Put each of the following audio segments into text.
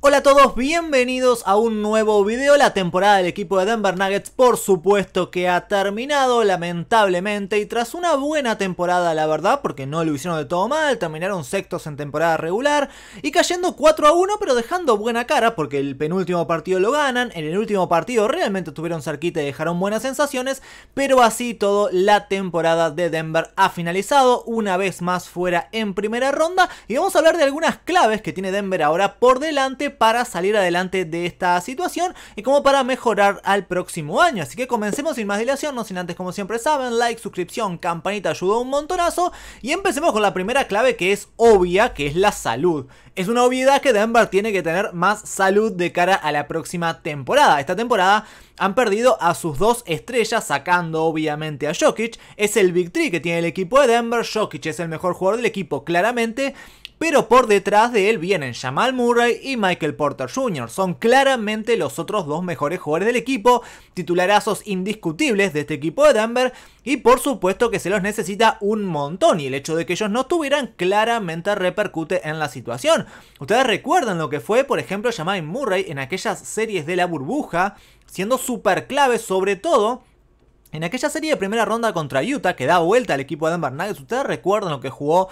Hola a todos, bienvenidos a un nuevo video. La temporada del equipo de Denver Nuggets por supuesto que ha terminado lamentablemente y tras una buena temporada la verdad porque no lo hicieron de todo mal, terminaron sextos en temporada regular y cayendo 4 a 1 pero dejando buena cara porque el penúltimo partido lo ganan, en el último partido realmente tuvieron cerquita y dejaron buenas sensaciones, pero así todo la temporada de Denver ha finalizado una vez más fuera en primera ronda y vamos a hablar de algunas claves que tiene Denver ahora por delante para salir adelante de esta situación y como para mejorar al próximo año. Así que comencemos sin más dilación, no sin antes como siempre saben, like, suscripción, campanita ayuda un montonazo y empecemos con la primera clave que es obvia, que es la salud. Es una obviedad que Denver tiene que tener más salud de cara a la próxima temporada. Esta temporada han perdido a sus dos estrellas, sacando obviamente a Jokic. Es el Big Three que tiene el equipo de Denver. Jokic es el mejor jugador del equipo, claramente pero por detrás de él vienen Jamal Murray y Michael Porter Jr. Son claramente los otros dos mejores jugadores del equipo, titularazos indiscutibles de este equipo de Denver y por supuesto que se los necesita un montón y el hecho de que ellos no estuvieran claramente repercute en la situación. Ustedes recuerdan lo que fue, por ejemplo, Jamal Murray en aquellas series de la burbuja, siendo súper clave sobre todo en aquella serie de primera ronda contra Utah que da vuelta al equipo de Denver Nuggets, ustedes recuerdan lo que jugó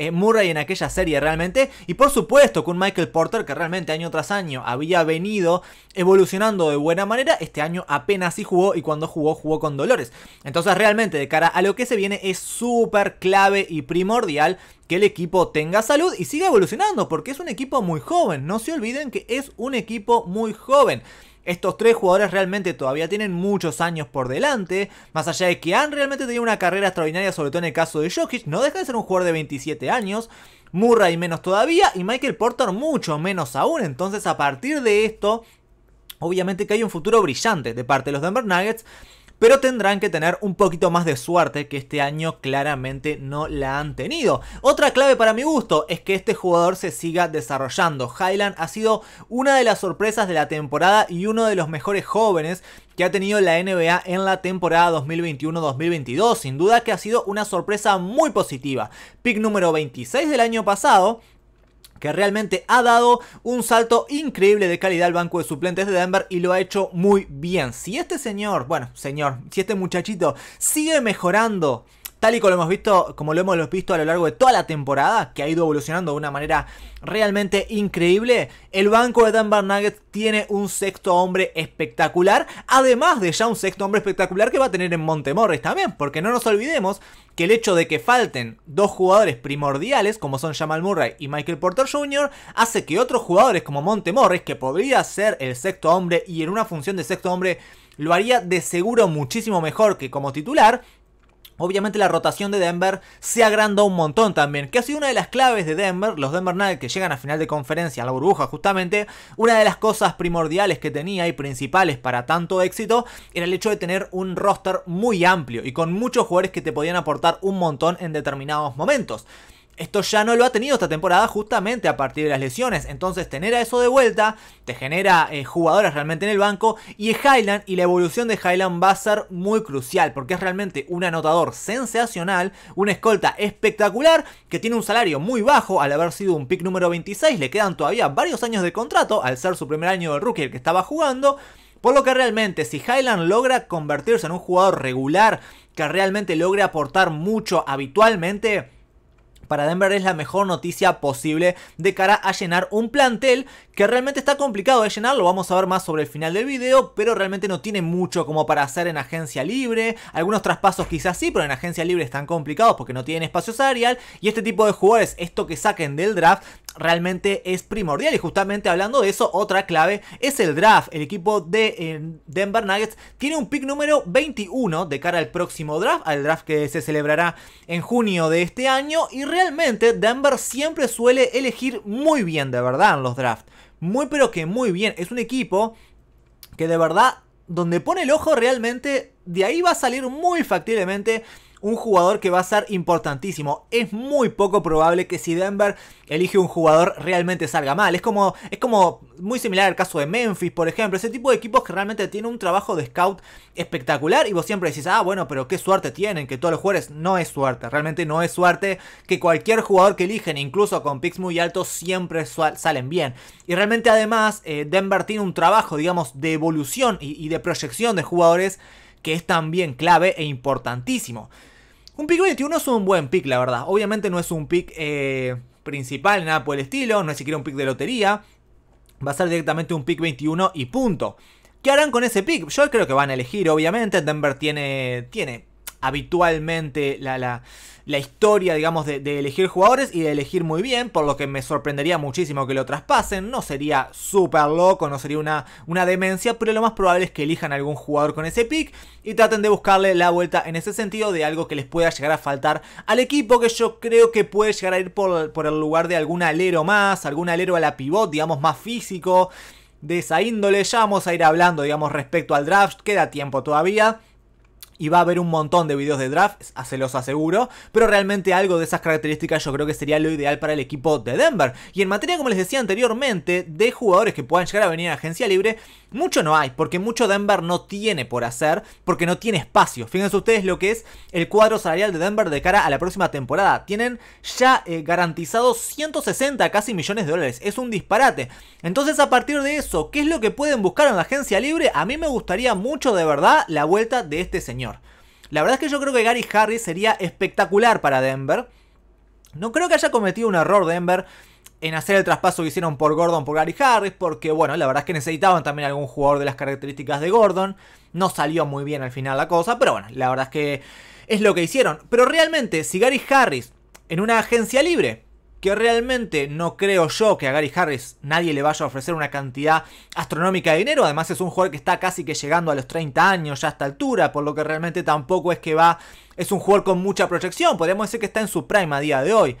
eh, Murray en aquella serie realmente. Y por supuesto con Michael Porter que realmente año tras año había venido evolucionando de buena manera. Este año apenas si jugó y cuando jugó jugó con dolores. Entonces realmente de cara a lo que se viene es súper clave y primordial que el equipo tenga salud y siga evolucionando porque es un equipo muy joven. No se olviden que es un equipo muy joven. Estos tres jugadores realmente todavía tienen muchos años por delante, más allá de que han realmente tenido una carrera extraordinaria, sobre todo en el caso de Jokic, no deja de ser un jugador de 27 años, Murray menos todavía y Michael Porter mucho menos aún, entonces a partir de esto, obviamente que hay un futuro brillante de parte de los Denver Nuggets, pero tendrán que tener un poquito más de suerte que este año claramente no la han tenido. Otra clave para mi gusto es que este jugador se siga desarrollando. Highland ha sido una de las sorpresas de la temporada y uno de los mejores jóvenes que ha tenido la NBA en la temporada 2021-2022. Sin duda que ha sido una sorpresa muy positiva. Pick número 26 del año pasado que realmente ha dado un salto increíble de calidad al banco de suplentes de Denver y lo ha hecho muy bien. Si este señor, bueno, señor, si este muchachito sigue mejorando tal y como lo hemos visto, como lo hemos visto a lo largo de toda la temporada, que ha ido evolucionando de una manera realmente increíble, el banco de Denver Nuggets tiene un sexto hombre espectacular, además de ya un sexto hombre espectacular que va a tener en Montemorris también, porque no nos olvidemos que el hecho de que falten dos jugadores primordiales, como son Jamal Murray y Michael Porter Jr., hace que otros jugadores como Montemorris, que podría ser el sexto hombre y en una función de sexto hombre lo haría de seguro muchísimo mejor que como titular, Obviamente la rotación de Denver se agrandó un montón también, que ha sido una de las claves de Denver, los Denver Nuggets que llegan a final de conferencia a la burbuja justamente, una de las cosas primordiales que tenía y principales para tanto éxito era el hecho de tener un roster muy amplio y con muchos jugadores que te podían aportar un montón en determinados momentos. Esto ya no lo ha tenido esta temporada justamente a partir de las lesiones. Entonces tener a eso de vuelta te genera eh, jugadores realmente en el banco. Y Highland y la evolución de Highland va a ser muy crucial porque es realmente un anotador sensacional, un escolta espectacular que tiene un salario muy bajo al haber sido un pick número 26. Le quedan todavía varios años de contrato al ser su primer año de rookie el que estaba jugando. Por lo que realmente, si Highland logra convertirse en un jugador regular que realmente logre aportar mucho habitualmente, para Denver es la mejor noticia posible de cara a llenar un plantel que realmente está complicado de llenar, lo vamos a ver más sobre el final del video, pero realmente no tiene mucho como para hacer en agencia libre, algunos traspasos quizás sí, pero en agencia libre están complicados porque no tienen espacio salarial y este tipo de jugadores, esto que saquen del draft, realmente es primordial. Y justamente hablando de eso, otra clave es el draft. El equipo de eh, Denver Nuggets tiene un pick número 21 de cara al próximo draft, al draft que se celebrará en junio de este año. Y realmente Denver siempre suele elegir muy bien, de verdad, en los drafts. Muy pero que muy bien. Es un equipo que de verdad, donde pone el ojo realmente, de ahí va a salir muy factiblemente un jugador que va a ser importantísimo. Es muy poco probable que si Denver elige un jugador realmente salga mal. Es como, es como muy similar al caso de Memphis, por ejemplo. Ese tipo de equipos que realmente tienen un trabajo de scout espectacular y vos siempre decís, ah, bueno, pero qué suerte tienen, que todos los jugadores no es suerte. Realmente no es suerte que cualquier jugador que eligen, incluso con picks muy altos, siempre salen bien. Y realmente además eh, Denver tiene un trabajo, digamos, de evolución y, y de proyección de jugadores que es también clave e importantísimo. Un pick 21 es un buen pick, la verdad. Obviamente no es un pick eh, principal, nada por el estilo, no es siquiera un pick de lotería. Va a ser directamente un pick 21 y punto. ¿Qué harán con ese pick? Yo creo que van a elegir, obviamente. Denver tiene, tiene habitualmente la, la, historia, digamos, de, elegir jugadores y de elegir muy bien, por lo que me sorprendería muchísimo que lo traspasen. No sería súper loco, no sería una, una demencia, pero lo más probable es que elijan algún jugador con ese pick y traten de buscarle la vuelta en ese sentido de algo que les pueda llegar a faltar al equipo, que yo creo que puede llegar a ir por, por el lugar de algún alero más, algún alero a la pivot, digamos, más físico. De esa índole ya vamos a ir hablando, digamos, respecto al draft, queda tiempo todavía y va a haber un montón de videos de draft, ah, se los aseguro, pero realmente algo de esas características yo creo que sería lo ideal para el equipo de Denver. Y en materia, como les decía anteriormente, de jugadores que puedan llegar a venir a agencia libre, mucho no hay, porque mucho Denver no tiene por hacer, porque no tiene espacio. Fíjense ustedes lo que es el cuadro salarial de Denver de cara a la próxima temporada. Tienen ya eh, garantizados 160 casi millones de dólares. Es un disparate. Entonces, a partir de eso, ¿qué es lo que pueden buscar en la agencia libre? A mí me gustaría mucho de verdad la vuelta de este señor. La verdad es que yo creo que Gary Harris sería espectacular para Denver. No creo que haya cometido un error Denver en hacer el traspaso que hicieron por Gordon por Gary Harris, porque bueno, la verdad es que necesitaban también algún jugador de las características de Gordon. No salió muy bien al final la cosa, pero bueno, la verdad es que es lo que hicieron. Pero realmente, si Gary Harris en una agencia libre, que realmente no creo yo que a Gary Harris nadie le vaya a ofrecer una cantidad astronómica de dinero, además es un jugador que está casi que llegando a los 30 años ya a esta altura, por lo que realmente tampoco es que va, es un jugador con mucha proyección, podríamos decir que está en su prime a día de hoy.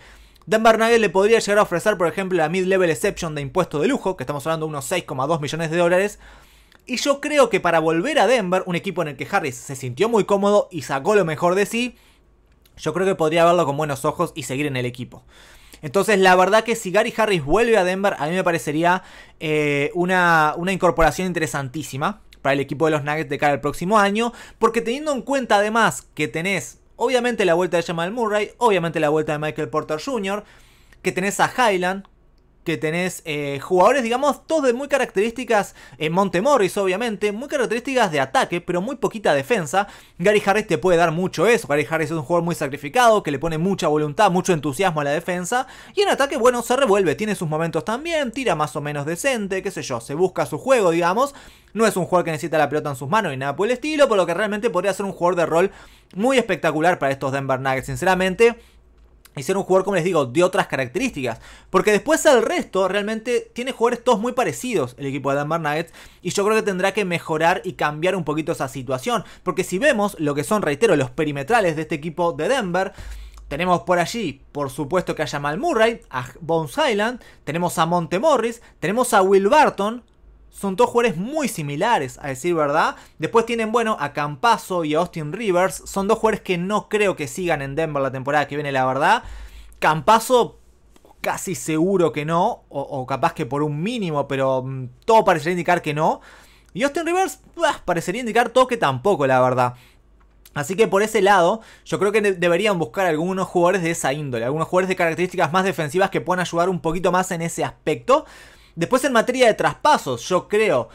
Denver Nuggets le podría llegar a ofrecer, por ejemplo, la mid-level exception de impuesto de lujo, que estamos hablando de unos 6,2 millones de dólares. Y yo creo que para volver a Denver, un equipo en el que Harris se sintió muy cómodo y sacó lo mejor de sí, yo creo que podría verlo con buenos ojos y seguir en el equipo. Entonces, la verdad que si Gary Harris vuelve a Denver, a mí me parecería eh, una, una incorporación interesantísima para el equipo de los Nuggets de cara al próximo año. Porque teniendo en cuenta además que tenés Obviamente la vuelta de Jamal Murray, obviamente la vuelta de Michael Porter Jr., que tenés a Highland, que tenés eh, jugadores, digamos, todos de muy características, en eh, Montemorris obviamente, muy características de ataque, pero muy poquita defensa. Gary Harris te puede dar mucho eso, Gary Harris es un jugador muy sacrificado, que le pone mucha voluntad, mucho entusiasmo a la defensa, y en ataque, bueno, se revuelve, tiene sus momentos también, tira más o menos decente, qué sé yo, se busca su juego, digamos, no es un jugador que necesita la pelota en sus manos y nada por el estilo, por lo que realmente podría ser un jugador de rol muy espectacular para estos Denver Nuggets, sinceramente y ser un jugador, como les digo, de otras características. Porque después al resto realmente tiene jugadores todos muy parecidos el equipo de Denver Nuggets. Y yo creo que tendrá que mejorar y cambiar un poquito esa situación. Porque si vemos lo que son, reitero, los perimetrales de este equipo de Denver. Tenemos por allí, por supuesto, que a Mal Murray, a Bones Highland, tenemos a Monte Morris, tenemos a Will Barton, son dos jugadores muy similares, a decir verdad. Después tienen, bueno, a Campaso y a Austin Rivers. Son dos jugadores que no creo que sigan en Denver la temporada que viene, la verdad. Campaso, casi seguro que no, o, capaz que por un mínimo, pero mm, todo parecería indicar que no. Y Austin Rivers parecería indicar todo que tampoco, la verdad. Así que por ese lado, yo creo que deberían buscar algunos jugadores de esa índole, algunos jugadores de características más defensivas que puedan ayudar un poquito más en ese aspecto. Después en materia de traspasos, yo creo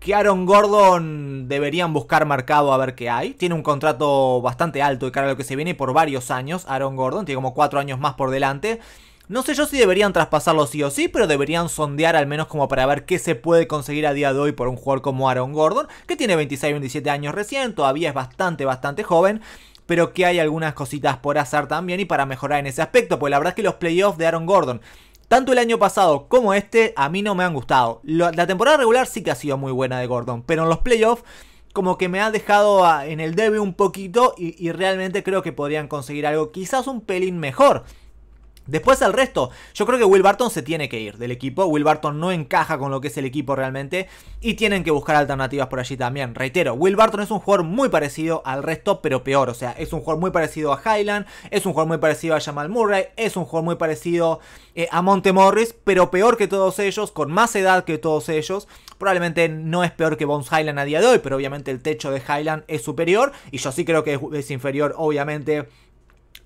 que Aaron Gordon deberían buscar mercado a ver qué hay. Tiene un contrato bastante alto de cara a lo que se viene por varios años. Aaron Gordon tiene como cuatro años más por delante. No sé yo si deberían traspasarlo sí o sí, pero deberían sondear al menos como para ver qué se puede conseguir a día de hoy por un jugador como Aaron Gordon, que tiene 26, 27 años recién, todavía es bastante, bastante joven pero que hay algunas cositas por hacer también y para mejorar en ese aspecto, porque la verdad es que los playoffs de Aaron Gordon tanto el año pasado como este a mí no me han gustado. La temporada regular sí que ha sido muy buena de Gordon, pero en los playoffs como que me ha dejado ah, en el debe un poquito y realmente creo que podrían conseguir algo quizás un pelín mejor Después al resto, yo creo que Will Barton se tiene que ir del equipo. Will Barton no encaja con lo que es el equipo realmente. Y tienen que buscar alternativas por allí también. Reitero, Will Barton es un jugador muy parecido al resto, pero peor. O sea, es un jugador muy parecido a Highland, es un jugador muy parecido a Jamal Murray, es un jugador muy parecido eh, a Monte Morris, pero peor que todos ellos, con más edad que todos ellos. Probablemente no es peor que Bones Highland a día de hoy, pero obviamente el techo de Highland es superior. Y yo sí creo que es inferior, obviamente,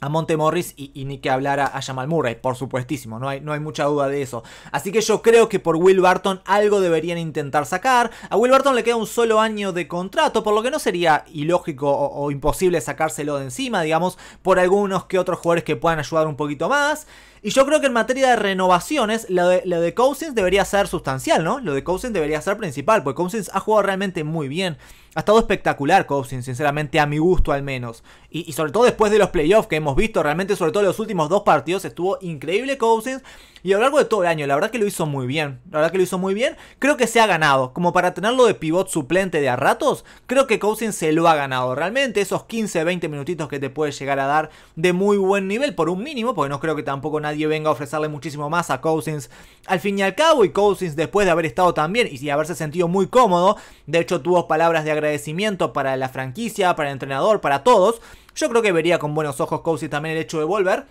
a Monte Morris y, ni que hablar a, Jamal Murray, por supuestísimo, no hay, no hay mucha duda de eso. Así que yo creo que por Will Barton algo deberían intentar sacar. A Will Barton le queda un solo año de contrato, por lo que no sería ilógico o imposible sacárselo de encima, digamos, por algunos que otros jugadores que puedan ayudar un poquito más. Y yo creo que en materia de renovaciones, lo de, lo Cousins debería ser sustancial, ¿no? Lo de Cousins debería ser principal, porque Cousins ha jugado realmente muy bien. Ha estado espectacular Cousins, sinceramente, a mi gusto al menos. Y, y sobre todo después de los playoffs que hemos visto, realmente sobre todo los últimos dos partidos, estuvo increíble Cousins. Y a lo largo de todo el año, la verdad que lo hizo muy bien. La verdad que lo hizo muy bien. Creo que se ha ganado. Como para tenerlo de pivot suplente de a ratos, creo que Cousins se lo ha ganado. Realmente esos 15, 20 minutitos que te puede llegar a dar de muy buen nivel, por un mínimo, porque no creo que tampoco nadie venga a ofrecerle muchísimo más a Cousins al fin y al cabo. Y Cousins, después de haber estado tan bien y haberse sentido muy cómodo, de hecho tuvo palabras de agradecimiento para la franquicia, para el entrenador, para todos. Yo creo que vería con buenos ojos Cousins también el hecho de volver.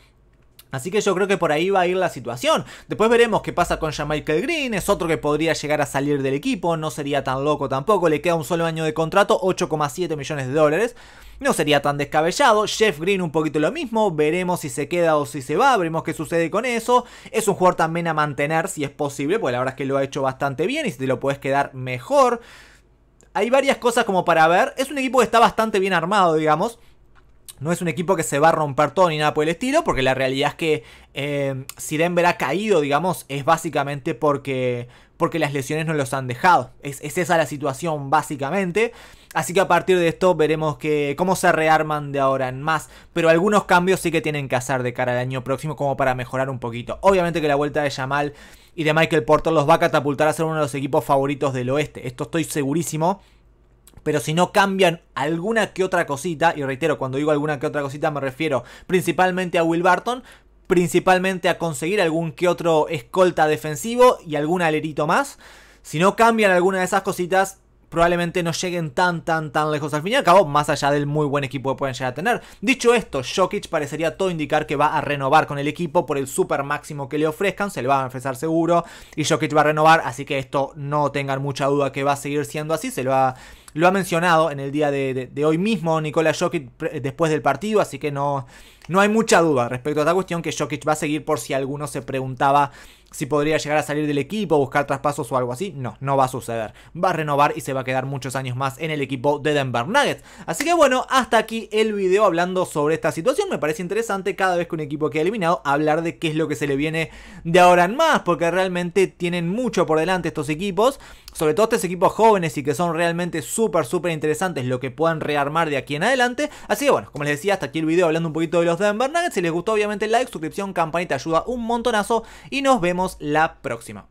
Así que yo creo que por ahí va a ir la situación. Después veremos qué pasa con Jamichael Green. Es otro que podría llegar a salir del equipo. No sería tan loco tampoco. Le queda un solo año de contrato, 8,7 millones de dólares. No sería tan descabellado. Jeff Green un poquito lo mismo. Veremos si se queda o si se va. Veremos qué sucede con eso. Es un jugador también a mantener si es posible. Porque la verdad es que lo ha hecho bastante bien y si te lo puedes quedar mejor. Hay varias cosas como para ver. Es un equipo que está bastante bien armado, digamos. No es un equipo que se va a romper todo ni nada por el estilo, porque la realidad es que eh, si Denver ha caído, digamos, es básicamente porque, porque las lesiones no los han dejado. Es, es, esa la situación, básicamente. Así que a partir de esto veremos que, cómo se rearman de ahora en más. Pero algunos cambios sí que tienen que hacer de cara al año próximo como para mejorar un poquito. Obviamente que la vuelta de Jamal y de Michael Porter los va a catapultar a ser uno de los equipos favoritos del oeste. Esto estoy segurísimo pero si no cambian alguna que otra cosita, y reitero, cuando digo alguna que otra cosita me refiero principalmente a Will Barton, principalmente a conseguir algún que otro escolta defensivo y algún alerito más. Si no cambian alguna de esas cositas, probablemente no lleguen tan, tan, tan lejos al fin y al cabo, más allá del muy buen equipo que pueden llegar a tener. Dicho esto, Jokic parecería todo indicar que va a renovar con el equipo por el super máximo que le ofrezcan, se le va a ofrecer seguro, y Jokic va a renovar, así que esto no tengan mucha duda que va a seguir siendo así, se lo ha, lo ha mencionado en el día de, hoy mismo nicola Jokic después del partido, así que no, no hay mucha duda respecto a esta cuestión que Jokic va a seguir por si alguno se preguntaba si podría llegar a salir del equipo, buscar traspasos o algo así. No, no va a suceder. Va a renovar y se va a quedar muchos años más en el equipo de Denver Nuggets. Así que bueno, hasta aquí el video hablando sobre esta situación. Me parece interesante cada vez que un equipo queda eliminado hablar de qué es lo que se le viene de ahora en más, porque realmente tienen mucho por delante estos equipos, sobre todo estos equipos jóvenes y que son realmente súper, súper interesantes lo que puedan rearmar de aquí en adelante. Así que bueno, como les decía, hasta aquí el video hablando un poquito de los Denver Nuggets. Si les gustó, obviamente, like, suscripción, campanita, ayuda un montonazo y nos vemos la próxima.